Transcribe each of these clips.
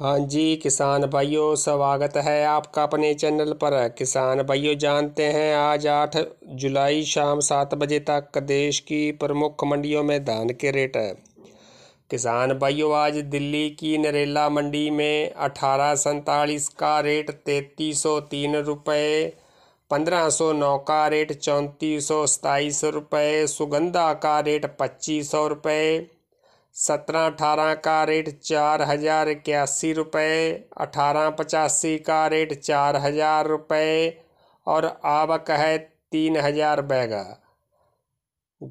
हाँ जी किसान भाइयों स्वागत है आपका अपने चैनल पर किसान भाइयों जानते हैं आज आठ जुलाई शाम सात बजे तक देश की प्रमुख मंडियों में धान के रेट है किसान भाइयों आज दिल्ली की नरेला मंडी में अठारह सैंतालीस का रेट तैतीस सौ तीन रुपये पंद्रह सौ नौ का रेट चौंतीस सौ सताईस रुपये सुगंधा का रेट पच्चीस सौ रुपये सत्रह अठारह का रेट चार हज़ार इक्यासी रुपये अठारह पचासी का रेट चार हज़ार रुपये और आवक है तीन हज़ार बैगा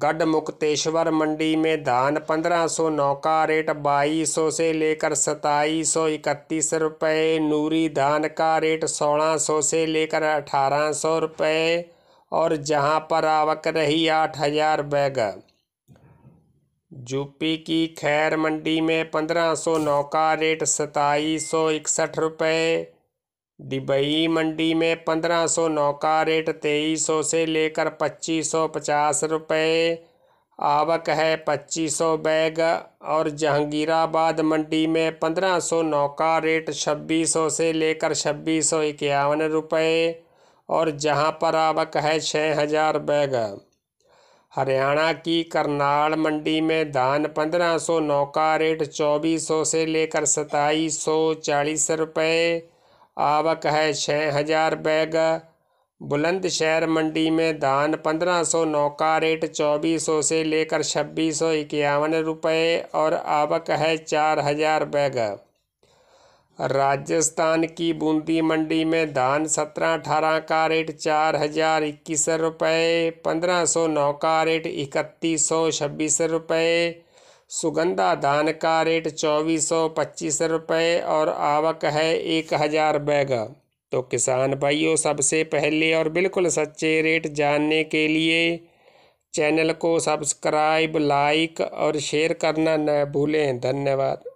गढ़ मुक्तेश्वर मंडी में धान पंद्रह सौ नौ का रेट बाईस सौ से लेकर सताईस सौ इकतीस रुपये नूरी धान का रेट सोलह सौ से लेकर अठारह सौ रुपये और जहां पर आवक रही आठ हज़ार बैगा यूपी की खैर मंडी में पंद्रह सौ नौ का रेट सताईस सौ इकसठ रुपये डिबई मंडी में पंद्रह सौ नौ का रेट तेईस सौ से लेकर पच्चीस सौ पचास रुपये आवक है पच्चीस सौ बैग और जहांगीराबाद मंडी में पंद्रह सौ नौ का रेट छब्बीस सौ से लेकर छब्बीस सौ इक्यावन रुपये और जहाँ पर आवक है छः हज़ार बैग हरियाणा की करनाल मंडी में धान सौ नौका रेट चौबीस सौ से लेकर सताईस सौ चालीस रुपये आवक है छः हज़ार बैग बुलंदशहर मंडी में धान पंद्रह सौ नौका रेट चौबीस सौ से लेकर छब्बीस सौ इक्यावन रुपये और आवक है चार हज़ार बैग राजस्थान की बूंदी मंडी में धान सत्रह अठारह का रेट चार हजार इक्कीस रुपये पंद्रह सौ नौ का रेट इकतीस सौ छब्बीस रुपये सुगंधा धान का रेट चौबीस सौ पच्चीस रुपये और आवक है एक हज़ार बैग तो किसान भाइयों सबसे पहले और बिल्कुल सच्चे रेट जानने के लिए चैनल को सब्सक्राइब लाइक और शेयर करना न भूलें धन्यवाद